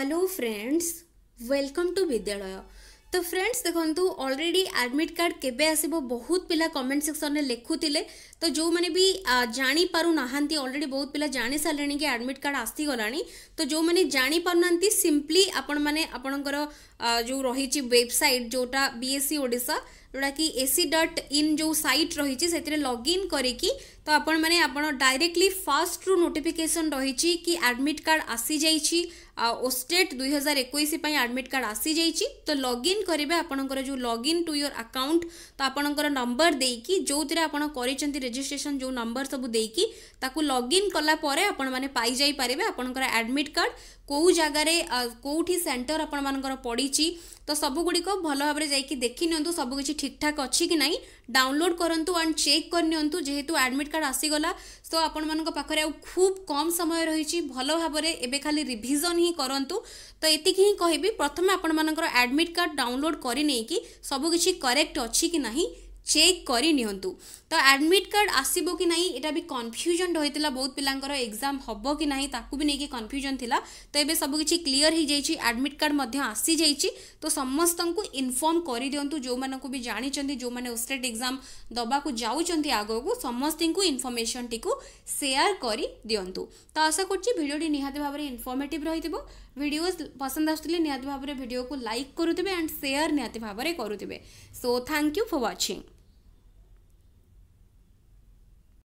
hello friends welcome to विद्यालय तो friends देखु ऑलरेडी एडमिट कार्ड के बहुत पिला कमेंट सेक्शन में लिखुते तो जो मैंने भी जापार ऑलरेडी बहुत पिला जा सारे कि एडमिट कार्ड आसीगला तो जो मैंने जापार ना सिंपली आपण मैंने जो रही वेबसाइट जोटा बी एस सी ओडा ଯେଉଁଟାକି ଏସି ଡଟ୍ ଇନ୍ ଯେଉଁ ସାଇଟ୍ ରହିଛି ସେଥିରେ ଲଗ୍ଇନ୍ କରିକି ତ ଆପଣମାନେ ଆପଣ ଡାଇରେକ୍ଟଲି ଫାର୍ଷ୍ଟରୁ ନୋଟିଫିକେସନ୍ ରହିଛି କି ଆଡ଼ମିଟ୍ କାର୍ଡ଼ ଆସିଯାଇଛି ଓଷ୍ଟେଟ୍ ଦୁଇ ହଜାର ଏକୋଇଶ ପାଇଁ ଆଡ଼ମିଟ୍ କାର୍ଡ଼ ଆସିଯାଇଛି ତ ଲଗ୍ଇନ୍ କରିବେ ଆପଣଙ୍କର ଯେଉଁ ଲଗ୍ଇନ୍ ଟୁ ୟୋର୍ ଆକାଉଣ୍ଟ ତ ଆପଣଙ୍କର ନମ୍ବର ଦେଇକି ଯେଉଁଥିରେ ଆପଣ କରିଛନ୍ତି ରେଜିଷ୍ଟ୍ରେସନ୍ ଯେଉଁ ନମ୍ବର ସବୁ ଦେଇକି ତାକୁ ଲଗ୍ଇନ୍ କଲା ପରେ ଆପଣମାନେ ପାଇଯାଇପାରିବେ ଆପଣଙ୍କର ଆଡ଼ମିଟ୍ କାର୍ଡ଼ କେଉଁ ଜାଗାରେ କେଉଁଠି ସେଣ୍ଟର ଆପଣମାନଙ୍କର ପଡ଼ିଛି ତ ସବୁଗୁଡ଼ିକ ଭଲ ଭାବରେ ଯାଇକି ଦେଖିନିଅନ୍ତୁ ସବୁକିଛି ठीक ठाक अच्छी कि ना डाउनलोड करूँ आंड चेक करनी जेहेतु आडमिट कार्ड आसीगला सो तो आपर आ खूब कम समय रही भल भाव में एवं खाली रिविजन ही करूँ तो ये ही कहि प्रथम आपण मानर आडमिट कार्ड डाउनलोड करनी सबकि करेक्ट अच्छी कि ना चेक कर तो आडमिट कार्ड आसो कि ना यहाँ भी कनफ्यूजन रही बहुत पिलांर एग्जाम हम कि नहीं ताकू भी नहीं कनफ्यूजन थी तो ये सबकि क्लीयर हो जाइए आडमिट कार्ड आसी जाइए तो समस्त को इनफर्म कर दिंतु जो मानक भी जानते जो मैंने एग्जाम एक्जाम दवा जाऊँच आगक समस्त को इनफर्मेसन टी सेयार कर दिंतु तो आशा करीडियोटी निहाती भाव में इनफर्मेटिव रही है पसंद आसूले निहाती भाव में को लाइक करुवे एंड सेयार निहाती भाव में करुवे so thank you for watching